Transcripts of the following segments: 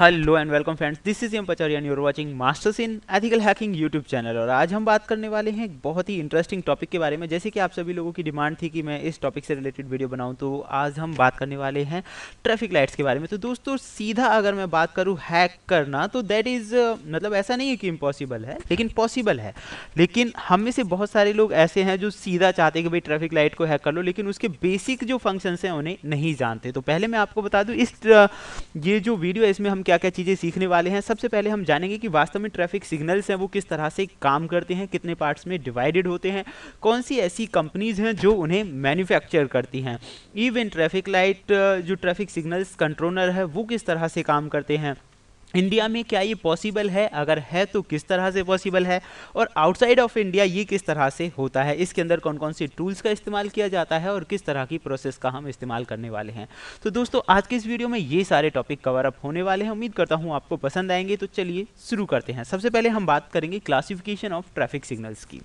hello and welcome friends this is M Pachari and you're watching masters in ethical hacking YouTube channel और आज हम बात करने वाले हैं एक बहुत ही इंटरेस्टिंग टॉपिक के बारे में जैसे कि आप सभी लोगों की डिमांड थी कि मैं इस टॉपिक से रिलेटेड वीडियो बनाऊं तो आज हम बात करने वाले हैं ट्रैफिक लाइट्स के बारे में तो दोस्तों सीधा अगर मैं बात करूँ हैक करना तो दैट इज़ uh, मतलब ऐसा नहीं है कि इम्पॉसिबल है लेकिन पॉसिबल है लेकिन हम में से बहुत सारे लोग ऐसे हैं जो सीधा चाहते हैं कि भाई ट्रैफिक लाइट को हैक कर लो लेकिन उसके बेसिक जो फंक्शंस हैं उन्हें नहीं जानते तो पहले मैं आपको बता दूँ इस uh, ये जो वीडियो है इसमें हम क्या क्या चीज़ें सीखने वाले हैं सबसे पहले हम जानेंगे कि वास्तव में ट्रैफिक सिग्नल्स हैं वो किस तरह से काम करते हैं कितने पार्ट्स में डिवाइडेड होते हैं कौन सी ऐसी कंपनीज़ हैं जो उन्हें मैन्युफैक्चर करती हैं इवन ट्रैफिक लाइट जो ट्रैफिक सिग्नल्स कंट्रोलर है वो किस तरह से काम करते हैं इंडिया में क्या ये पॉसिबल है अगर है तो किस तरह से पॉसिबल है और आउटसाइड ऑफ इंडिया ये किस तरह से होता है इसके अंदर कौन कौन से टूल्स का इस्तेमाल किया जाता है और किस तरह की प्रोसेस का हम इस्तेमाल करने वाले हैं तो दोस्तों आज के इस वीडियो में ये सारे टॉपिक कवर अप होने वाले हैं उम्मीद करता हूँ आपको पसंद आएंगे तो चलिए शुरू करते हैं सबसे पहले हम बात करेंगे क्लासिफिकेशन ऑफ ट्रैफिक सिग्नल्स की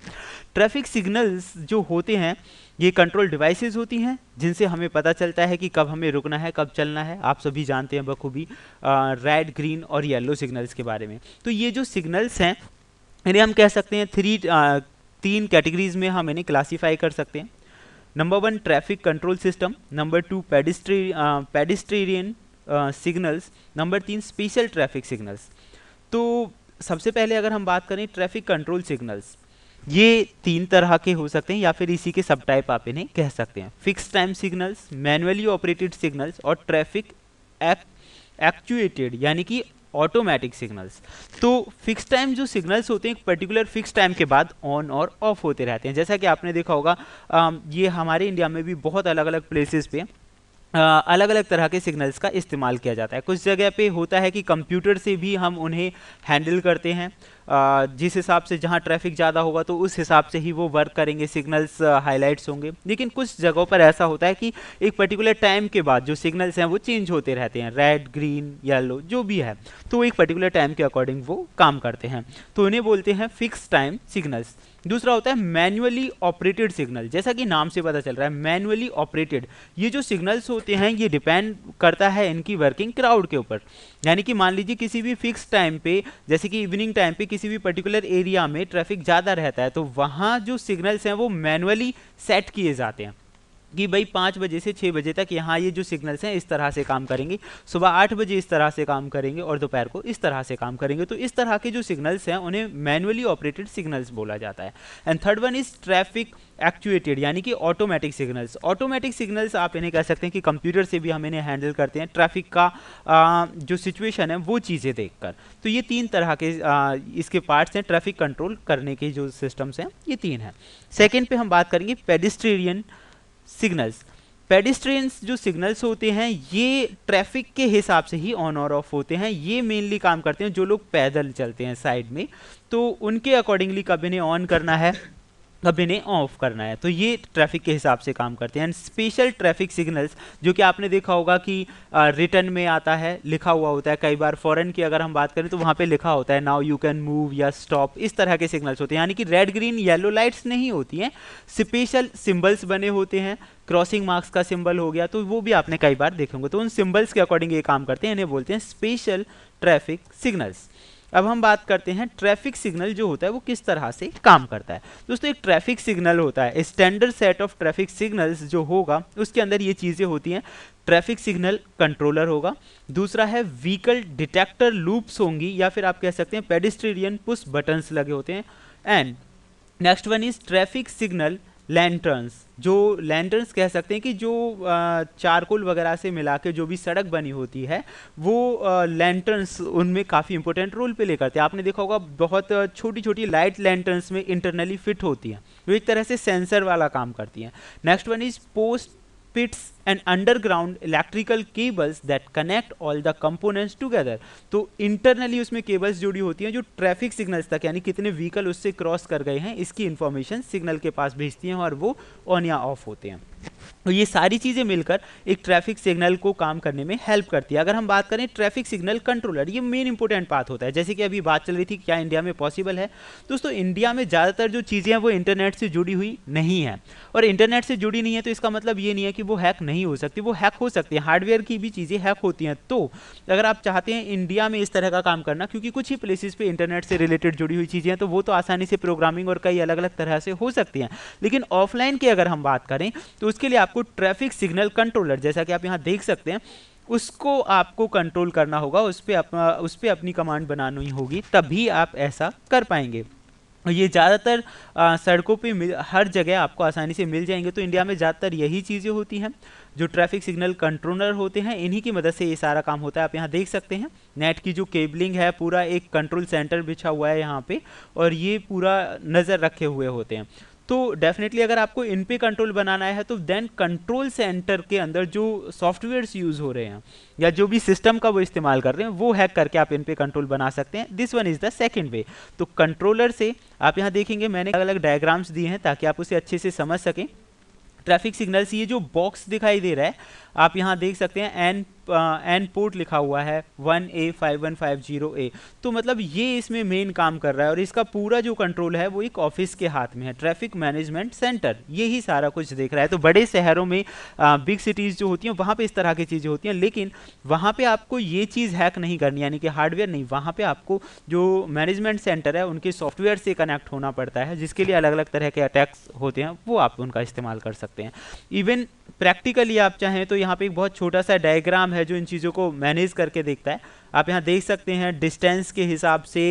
ट्रैफिक सिग्नल्स जो होते हैं ये कंट्रोल डिवाइसेस होती हैं जिनसे हमें पता चलता है कि कब हमें रुकना है कब चलना है आप सभी जानते हैं बखूबी रेड ग्रीन और येलो सिग्नल्स के बारे में तो ये जो सिग्नल्स हैं इन्हें हम कह सकते हैं थ्री तीन कैटेगरीज में हम इन्हें क्लासीफाई कर सकते हैं number one traffic control system number two पेडिस्ट्री पेडिस्ट्रेरियन सिग्नल्स नंबर तीन स्पेशल ट्रैफिक सिग्नल्स तो सबसे पहले अगर हम बात करें ट्रैफिक कंट्रोल सिग्नल्स ये तीन तरह के हो सकते हैं या फिर इसी के सब टाइप आप इन्हें कह सकते हैं fix time signals manually operated signals और ट्रैफिक एक्चुएटेड यानी कि ऑटोमेटिक सिग्नल्स तो फिक्स टाइम जो सिग्नल्स होते हैं एक पर्टिकुलर फिक्स टाइम के बाद ऑन और ऑफ होते रहते हैं जैसा कि आपने देखा होगा ये हमारे इंडिया में भी बहुत अलग अलग प्लेसेस पे अलग अलग तरह के सिग्नल्स का इस्तेमाल किया जाता है कुछ जगह पे होता है कि कंप्यूटर से भी हम उन्हें हैंडल करते हैं जिस हिसाब से जहाँ ट्रैफिक ज़्यादा होगा तो उस हिसाब से ही वो वर्क करेंगे सिग्नल्स हाईलाइट्स होंगे लेकिन कुछ जगहों पर ऐसा होता है कि एक पर्टिकुलर टाइम के बाद जो सिग्नल्स हैं वो चेंज होते रहते हैं रेड ग्रीन येलो जो भी है तो एक पर्टिकुलर टाइम के अकॉर्डिंग वो काम करते हैं तो उन्हें बोलते हैं फिक्स टाइम सिग्नल्स दूसरा होता है मैनुअली ऑपरेटेड सिग्नल जैसा कि नाम से पता चल रहा है मैनुअली ऑपरेटेड ये जो सिग्नल्स होते हैं ये डिपेंड करता है इनकी वर्किंग क्राउड के ऊपर यानी कि मान लीजिए किसी भी फिक्स टाइम पे जैसे कि इवनिंग टाइम पे किसी भी पर्टिकुलर एरिया में ट्रैफिक ज़्यादा रहता है तो वहाँ जो सिग्नल्स हैं वो मैनुअली सेट किए जाते हैं कि भाई पाँच बजे से छः बजे तक यहाँ ये जो सिग्नल्स हैं इस तरह से काम करेंगे सुबह आठ बजे इस तरह से काम करेंगे और दोपहर को इस तरह से काम करेंगे तो इस तरह के जो सिग्नल्स हैं उन्हें मैनुअली ऑपरेटेड सिग्नल्स बोला जाता है and third one is traffic actuated यानी कि ऑटोमेटिक सिग्नल्स ऑटोमेटिक सिग्नल्स आप इन्हें कह सकते हैं कि कंप्यूटर से भी हम इन्हें हैंडल करते हैं ट्रैफिक का आ, जो सिचुएशन है वो चीज़ें देखकर तो ये तीन तरह के आ, इसके पार्ट्स हैं ट्रैफिक कंट्रोल करने के जो सिस्टम्स हैं ये तीन हैं सेकेंड पे हम बात करेंगे पेडिस्ट्रेरियन सिग्नल्स पेडिस्ट्रियंस जो सिग्नल्स होते हैं ये ट्रैफिक के हिसाब से ही ऑन और ऑफ होते हैं ये मेनली काम करते हैं जो लोग पैदल चलते हैं साइड में तो उनके अकॉर्डिंगली कब इन्हें ऑन करना है अब इन्हें ऑफ करना है तो ये ट्रैफिक के हिसाब से काम करते हैं एंड स्पेशल ट्रैफिक सिग्नल्स जो कि आपने देखा होगा कि रिटर्न में आता है लिखा हुआ होता है कई बार फॉरन की अगर हम बात करें तो वहाँ पे लिखा होता है नाउ यू कैन मूव या स्टॉप इस तरह के सिग्नल्स होते हैं यानी कि रेड ग्रीन येलो लाइट्स नहीं होती हैं स्पेशल सिम्बल्स बने होते हैं क्रॉसिंग मार्क्स का सिम्बल हो गया तो वो भी आपने कई बार देखेंगे तो उन सिम्बल्स के अकॉर्डिंग ये काम करते हैं इन्हें बोलते हैं स्पेशल ट्रैफिक सिग्नल्स अब हम बात करते हैं ट्रैफिक सिग्नल जो होता है वो किस तरह से काम करता है दोस्तों एक ट्रैफिक सिग्नल होता है standard set of traffic signals जो होगा उसके अंदर ये चीज़ें होती हैं ट्रैफिक सिग्नल कंट्रोलर होगा दूसरा है व्हीकल डिटेक्टर लूप्स होंगी या फिर आप कह सकते हैं पेडिस्ट्रेरियन पुश बटन्स लगे होते हैं and next one is traffic signal lanterns जो लैंटर्नस कह सकते हैं कि जो चारकोल वगैरह से मिला के जो भी सड़क बनी होती है वो लैंटर्नस उनमें काफ़ी इंपॉर्टेंट रोल प्ले करते हैं आपने देखा होगा बहुत छोटी छोटी लाइट लैंटर्नस में इंटरनली फिट होती हैं जो एक तरह से सेंसर वाला काम करती हैं next one is post pits and underground electrical cables that connect all the components together तो इंटरनली उसमें केबल्स जुड़ी होती हैं जो ट्रैफिक सिग्नल्स तक यानी कितने व्हीकल उससे क्रॉस कर गए हैं इसकी इन्फॉर्मेशन सिग्नल के पास भेजती हैं और वो ऑन या ऑफ होते हैं तो ये सारी चीज़ें मिलकर एक ट्रैफिक सिग्नल को काम करने में हेल्प करती है अगर हम बात करें ट्रैफिक सिग्नल कंट्रोलर ये मेन इंपॉर्टेंट बात होता है जैसे कि अभी बात चल रही थी क्या इंडिया में पॉसिबल है दोस्तों इंडिया में ज़्यादातर जो चीज़ें हैं वो इंटरनेट से जुड़ी हुई नहीं है और इंटरनेट से जुड़ी नहीं है तो इसका मतलब ये नहीं है कि वो हैक नहीं हो सकती वो हैक हो सकती है हार्डवेयर की भी चीज़ें हैक होती हैं तो अगर आप चाहते हैं इंडिया में इस तरह का काम करना क्योंकि कुछ ही प्लेसेस पे इंटरनेट से रिलेटेड जुड़ी हुई चीज़ें हैं तो वो तो आसानी से प्रोग्रामिंग और कई अलग अलग तरह से हो सकती हैं लेकिन ऑफलाइन की अगर हम बात करें तो उसके लिए आपको ट्रैफिक सिग्नल कंट्रोलर जैसा कि आप यहाँ देख सकते हैं उसको आपको कंट्रोल करना होगा उस पर उस पर अपनी कमांड बनानी होगी तभी आप ऐसा कर पाएंगे ये ज़्यादातर सड़कों पे मिल हर जगह आपको आसानी से मिल जाएंगे तो इंडिया में ज़्यादातर यही चीज़ें होती हैं जो ट्रैफिक सिग्नल कंट्रोलर होते हैं इन्हीं की मदद से ये सारा काम होता है आप यहाँ देख सकते हैं नेट की जो केबलिंग है पूरा एक कंट्रोल सेंटर बिछा हुआ है यहाँ पे और ये पूरा नज़र रखे हुए होते हैं तो डेफिनेटली अगर आपको इन पे कंट्रोल बनाना है तो देन कंट्रोल सेंटर के अंदर जो सॉफ्टवेयर्स यूज़ हो रहे हैं या जो भी सिस्टम का वो इस्तेमाल कर रहे हैं वो हैक करके आप इन पे कंट्रोल बना सकते हैं this one is the second way तो कंट्रोलर से आप यहाँ देखेंगे मैंने अलग अलग डायग्राम्स दिए हैं ताकि आप उसे अच्छे से समझ सकें ट्रैफिक सिग्नल्स ये जो बॉक्स दिखाई दे रहा है आप यहाँ देख सकते हैं एन एन पोर्ट लिखा हुआ है one A five one five zero A तो मतलब ये इसमें मेन काम कर रहा है और इसका पूरा जो कंट्रोल है वो एक ऑफिस के हाथ में है ट्रैफिक मैनेजमेंट सेंटर यही सारा कुछ देख रहा है तो बड़े शहरों में बिग सिटीज़ जो होती हैं वहाँ पर इस तरह की चीज़ें होती हैं लेकिन वहाँ पर आपको ये चीज़ हैक नहीं करनी यानी कि हार्डवेयर नहीं वहाँ पर आपको जो मैनेजमेंट सेंटर है उनके सॉफ्टवेयर से कनेक्ट होना पड़ता है जिसके लिए अलग अलग तरह के अटैक्स होते हैं वो आप उनका इस्तेमाल कर सकते हैं इवन प्रैक्टिकली आप चाहें तो यहाँ पे एक बहुत छोटा सा डायग्राम है जो इन चीज़ों को मैनेज करके देखता है आप यहाँ देख सकते हैं डिस्टेंस के हिसाब से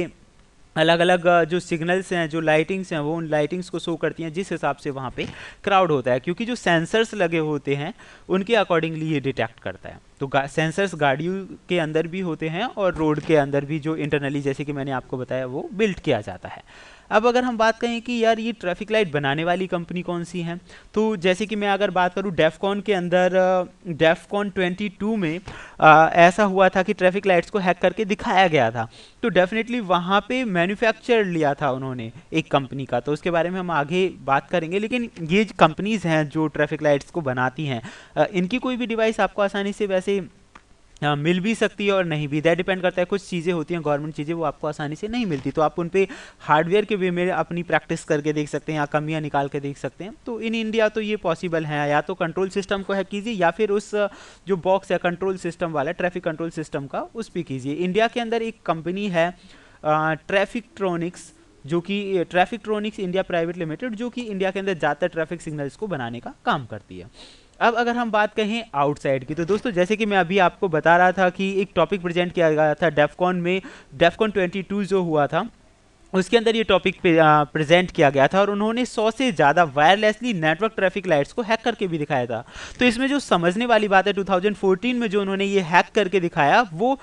अलग अलग जो सिग्नल्स हैं जो लाइटिंग्स हैं वो उन लाइटिंग्स को शो करती हैं जिस हिसाब से वहाँ पे क्राउड होता है क्योंकि जो सेंसर्स लगे होते हैं उनके अकॉर्डिंगली ये डिटेक्ट करता है तो गा, सेंसर्स गाड़ियों के अंदर भी होते हैं और रोड के अंदर भी जो इंटरनली जैसे कि मैंने आपको बताया वो बिल्ट किया जाता है अब अगर हम बात करें कि यार ये ट्रैफिक लाइट बनाने वाली कंपनी कौन सी है तो जैसे कि मैं अगर बात करूँ डेफकॉन के अंदर डेफकॉन ट्वेंटी टू में आ, ऐसा हुआ था कि ट्रैफिक लाइट्स को हैक करके दिखाया गया था तो डेफिनेटली वहाँ पे मैन्युफैक्चर लिया था उन्होंने एक कंपनी का तो उसके बारे में हम आगे बात करेंगे लेकिन ये कंपनीज़ हैं जो ट्रैफिक लाइट्स को बनाती हैं इनकी कोई भी डिवाइस आपको आसानी से वैसे आ, हाँ, मिल भी सकती है और नहीं भी दैट डिपेंड करता है कुछ चीज़ें होती हैं गवर्नमेंट चीज़ें वो आपको आसानी से नहीं मिलती तो आप उन पर हार्डवेयर के वे में अपनी प्रैक्टिस करके देख सकते हैं या कमियाँ निकाल के देख सकते हैं तो इन इंडिया तो ये पॉसिबल है या तो कंट्रोल सिस्टम को हैक कीजिए या फिर उस जो बॉक्स है कंट्रोल सिस्टम वाला ट्रैफिक कंट्रोल सिस्टम का उस पर कीजिए इंडिया के अंदर एक कंपनी है ट्रैफिक ट्रॉनिक्स जो कि traffic tronics India private limited जो कि इंडिया के अंदर ज़्यादातर ट्रैफिक सिग्नल्स को बनाने का काम करती है अब अगर हम बात कहें आउटसाइड की तो दोस्तों जैसे कि मैं अभी आपको बता रहा था कि एक टॉपिक प्रेजेंट किया गया था डेफकॉन में डेफकॉन 22 जो हुआ था उसके अंदर ये टॉपिक प्रेजेंट किया गया था और उन्होंने 100 से ज़्यादा वायरलेसली नेटवर्क ट्रैफिक लाइट्स को हैक करके भी दिखाया था तो इसमें जो समझने वाली बात है 2014 में जो उन्होंने ये हैक करके दिखाया वो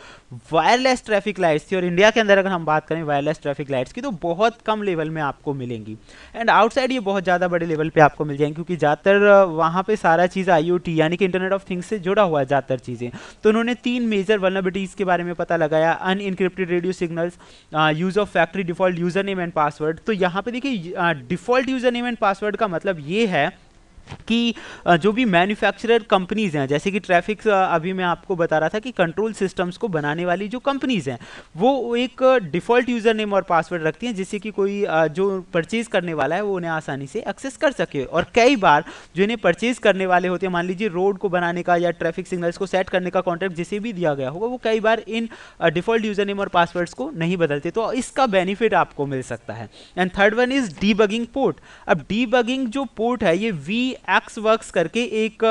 वायरलेस ट्रैफिक लाइट्स थी और इंडिया के अंदर अगर हम बात करें वायरलेस ट्रैफिक लाइट्स की तो बहुत कम लेवल में आपको मिलेंगी एंड आउटसाइड ये बहुत ज़्यादा बड़े लेवल पर आपको मिल जाएंगे क्योंकि ज़्यादातर वहाँ पर सारा चीज़ आई यानी कि इंटरनेट ऑफ थिंग्स से जुड़ा हुआ है ज़्यादातर चीज़ें तो उन्होंने तीन मेजर वर्नबिटीज़ के बारे में पता लगाया unencrypted radio signals use of factory default user name and password तो यहाँ पे देखिए default user name and password का मतलब ये है कि जो भी मैन्युफैक्चरर कंपनीज़ हैं जैसे कि ट्रैफिक अभी मैं आपको बता रहा था कि कंट्रोल सिस्टम्स को बनाने वाली जो कंपनीज़ हैं वो एक डिफ़ॉल्ट यूज़र नेम और पासवर्ड रखती हैं जिससे कि कोई जो परचेज़ करने वाला है वो उन्हें आसानी से एक्सेस कर सके और कई बार जो इन्हें परचेज़ करने वाले होते हैं मान लीजिए रोड को बनाने का या ट्रैफिक सिग्नल्स को सेट करने का कॉन्ट्रैक्ट जिसे भी दिया गया होगा वो कई बार इन डिफ़ॉल्ट यूज़र नेम और पासवर्ड्स को नहीं बदलते तो इसका बेनिफिट आपको मिल सकता है and third one is debugging port अब डीबगिंग जो पोर्ट है ये वी एक्स वर्क करके एक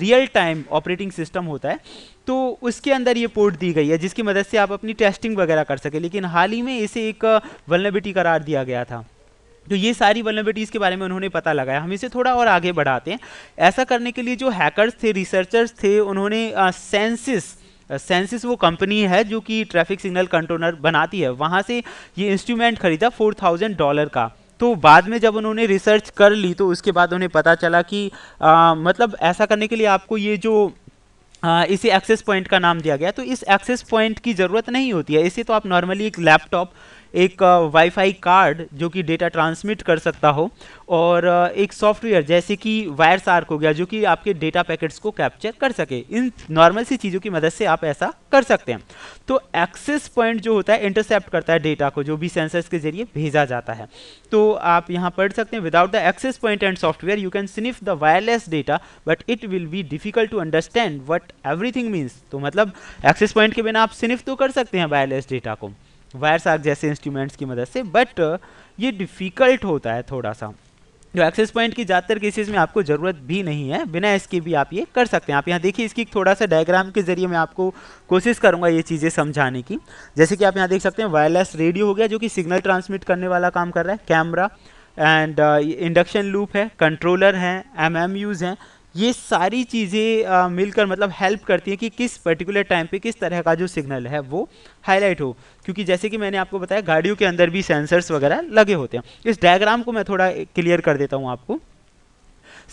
रियल टाइम ऑपरेटिंग सिस्टम होता है तो उसके अंदर ये पोर्ट दी गई है जिसकी मदद से आप अपनी टेस्टिंग वगैरह कर सके लेकिन हाल ही में इसे एक वलनेबिलिटी करार दिया गया था तो ये सारी वलनेबिलिटीज़ के बारे में उन्होंने पता लगाया हम इसे थोड़ा और आगे बढ़ाते हैं ऐसा करने के लिए जो हैकर्स थे रिसर्चर्स थे उन्होंने सेंसिस सेंसिस वो कंपनी है जो कि ट्रैफिक सिग्नल कंट्रोलर बनाती है वहाँ से ये इंस्ट्रूमेंट खरीदा थाउजेंड डॉलर का तो बाद में जब उन्होंने रिसर्च कर ली तो उसके बाद उन्हें पता चला कि आ, मतलब ऐसा करने के लिए आपको ये जो आ, इसे एक्सेस पॉइंट का नाम दिया गया तो इस एक्सेस पॉइंट की ज़रूरत नहीं होती है इसे तो आप नॉर्मली एक लैपटॉप एक वाईफाई कार्ड जो कि डेटा ट्रांसमिट कर सकता हो और एक सॉफ्टवेयर जैसे कि वायर सार्क हो गया जो कि आपके डेटा पैकेट्स को कैप्चर कर सके इन नॉर्मल सी चीज़ों की मदद से आप ऐसा कर सकते हैं तो एक्सेस पॉइंट जो होता है इंटरसेप्ट करता है डेटा को जो भी सेंसर्स के जरिए भेजा जाता है तो आप यहाँ पढ़ सकते हैं without the access point and software you can sniff the wireless data but it will be difficult to understand what everything means तो मतलब एक्सेस पॉइंट के बिना आप स्निफ तो कर सकते हैं वायरलेस डेटा को वायर सार्क जैसे इंस्ट्रूमेंट्स की मदद से बट ये डिफ़िकल्ट होता है थोड़ा सा जो एक्सेस पॉइंट की ज़्यादातर केसेस में आपको ज़रूरत भी नहीं है बिना इसके भी आप ये कर सकते हैं आप यहाँ देखिए इसकी थोड़ा सा डायग्राम के जरिए मैं आपको कोशिश करूँगा ये चीज़ें समझाने की जैसे कि आप यहाँ देख सकते हैं वायरलेस रेडियो हो गया जो कि सिग्नल ट्रांसमिट करने वाला काम कर रहा है कैमरा एंड इंडक्शन लूप है कंट्रोलर हैं एम हैं ये सारी चीज़ें मिलकर मतलब हेल्प करती हैं कि किस पर्टिकुलर टाइम पे किस तरह का जो सिग्नल है वो हाईलाइट हो क्योंकि जैसे कि मैंने आपको बताया गाड़ियों के अंदर भी सेंसर्स वगैरह लगे होते हैं इस डायग्राम को मैं थोड़ा क्लियर कर देता हूँ आपको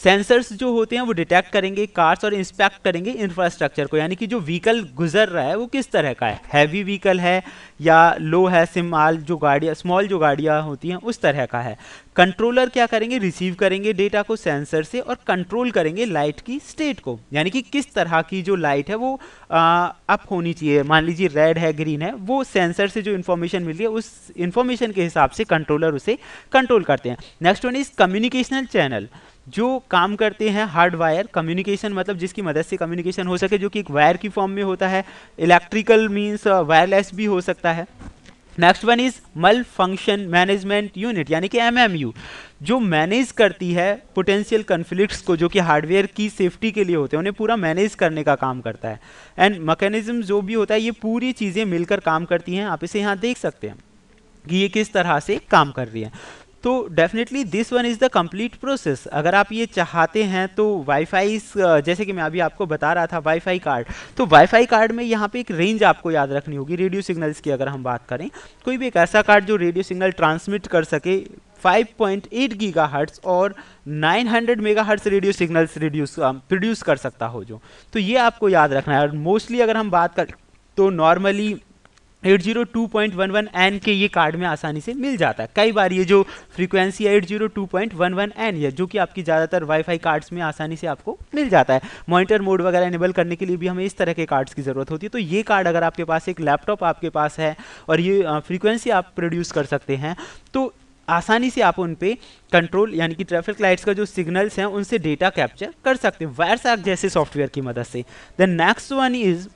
सेंसर्स जो होते हैं वो डिटेक्ट करेंगे कार्स और इंस्पेक्ट करेंगे इंफ्रास्ट्रक्चर को यानी कि जो व्हीकल गुजर रहा है वो किस तरह का है हैवी व्हीकल है या लो है सिमाल जो गाड़ियाँ स्मॉल जो गाड़ियाँ होती हैं उस तरह का है कंट्रोलर क्या करेंगे रिसीव करेंगे डेटा को सेंसर से और कंट्रोल करेंगे लाइट की स्टेट को यानी कि किस तरह की जो लाइट है वो अप होनी चाहिए मान लीजिए रेड है ग्रीन है वो सेंसर से जो इन्फॉर्मेशन रही है उस इन्फॉर्मेशन के हिसाब से कंट्रोलर उसे कंट्रोल करते हैं next one is communicational channel जो काम करते हैं हार्ड वायर कम्युनिकेशन मतलब जिसकी मदद से कम्युनिकेशन हो सके जो कि एक वायर की फॉर्म में होता है इलेक्ट्रिकल मीन्स वायरलेस भी हो सकता है next one is malfunction management unit यानी कि एमएमयू जो मैनेज करती है पोटेंशियल कन्फ्लिक्ट को जो कि हार्डवेयर की सेफ्टी के लिए होते हैं उन्हें पूरा मैनेज करने का काम करता है एंड मकैनिज़्म जो भी होता है ये पूरी चीज़ें मिलकर काम करती हैं आप इसे यहाँ देख सकते हैं कि ये किस तरह से काम कर रही है तो definitely this one is the complete process अगर आप ये चाहते हैं तो वाईफाई जैसे कि मैं अभी आपको बता रहा था वाईफाई कार्ड तो वाईफाई कार्ड में यहाँ पे एक रेंज आपको याद रखनी होगी रेडियो सिग्नल्स की अगर हम बात करें कोई भी एक ऐसा कार्ड जो रेडियो सिग्नल ट्रांसमिट कर सके 5.8 गीगाहर्ट्ज और 900 megahertz radio signals reduce produce कर सकता हो जो तो ये आपको याद रखना है और मोस्टली अगर हम बात करें तो normally eight zero two point one one N के ये कार्ड में आसानी से मिल जाता है कई बार ये जो फ्रीक्वेंसी है eight zero two point one one N है जो कि आपकी ज़्यादातर वाईफाई कार्ड्स में आसानी से आपको मिल जाता है मॉनिटर मोड वगैरह इनेबल करने के लिए भी हमें इस तरह के कार्ड्स की ज़रूरत होती है तो ये कार्ड अगर आपके पास एक लैपटॉप आपके पास है और ये फ्रीक्वेंसी आप प्रोड्यूस कर सकते हैं तो आसानी से आप उन पर कंट्रोल यानी कि ट्रैफिक लाइट्स का जो सिग्नल्स हैं उनसे डेटा कैप्चर कर सकते हैं वायरसैक जैसे सॉफ्टवेयर की मदद से द नेक्स्ट वन इज़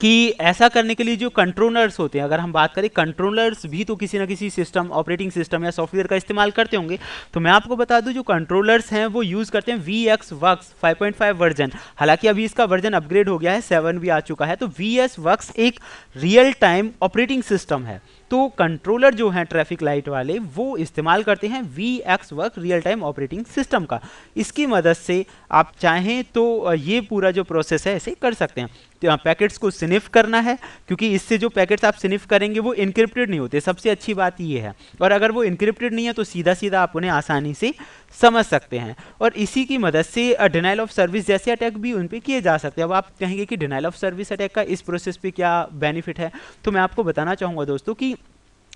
कि ऐसा करने के लिए जो कंट्रोलर्स होते हैं अगर हम बात करें कंट्रोलर्स भी तो किसी ना किसी सिस्टम ऑपरेटिंग सिस्टम या सॉफ्टवेयर का इस्तेमाल करते होंगे तो मैं आपको बता दूं जो कंट्रोलर्स हैं वो यूज़ करते हैं V X works five version हालांकि अभी इसका वर्जन अपग्रेड हो गया है सेवन भी आ चुका है तो वी एस वक्स एक रियल टाइम ऑपरेटिंग सिस्टम है तो कंट्रोलर जो है ट्रैफिक लाइट वाले वो इस्तेमाल करते हैं V X work real time operating system का इसकी मदद से आप चाहें तो ये पूरा जो प्रोसेस है ऐसे कर सकते हैं तो पैकेट्स को सिनिफ करना है क्योंकि इससे जो पैकेट्स आप सिनिफ करेंगे वो इनक्रिप्टेड नहीं होते सबसे अच्छी बात ये है और अगर वो इनक्रिप्टेड नहीं है तो सीधा सीधा आप उन्हें आसानी से समझ सकते हैं और इसी की मदद से डिनाइल ऑफ सर्विस जैसे अटैक भी उन पर किए जा सकते हैं अब आप कहेंगे कि डिनाइल ऑफ सर्विस अटैक का इस प्रोसेस पर क्या बेनिफिट है तो मैं आपको बताना चाहूँगा दोस्तों कि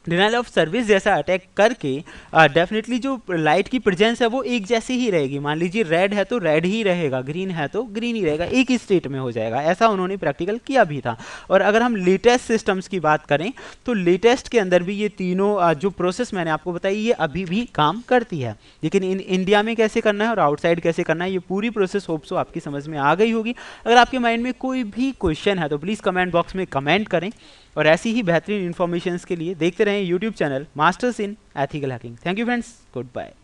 डिनाइल ऑफ सर्विस जैसा अटैक करके डेफिनेटली uh, जो लाइट की प्रेजेंस है वो एक जैसी ही रहेगी मान लीजिए रेड है तो रेड ही रहेगा ग्रीन है तो ग्रीन ही रहेगा एक ही स्टेट में हो जाएगा ऐसा उन्होंने प्रैक्टिकल किया भी था और अगर हम लेटेस्ट सिस्टम्स की बात करें तो लेटेस्ट के अंदर भी ये तीनों uh, जो प्रोसेस मैंने आपको बताई ये अभी भी काम करती है लेकिन इन इंडिया में कैसे करना है और आउटसाइड कैसे करना है ये पूरी प्रोसेस होप्सो आपकी समझ में आ गई होगी अगर आपके माइंड में कोई भी क्वेश्चन है तो प्लीज़ कमेंट बॉक्स में कमेंट करें और ऐसी ही बेहतरीन इन्फॉर्मेशन के लिए देखते रहें YouTube channel masters in ethical hacking thank you friends good bye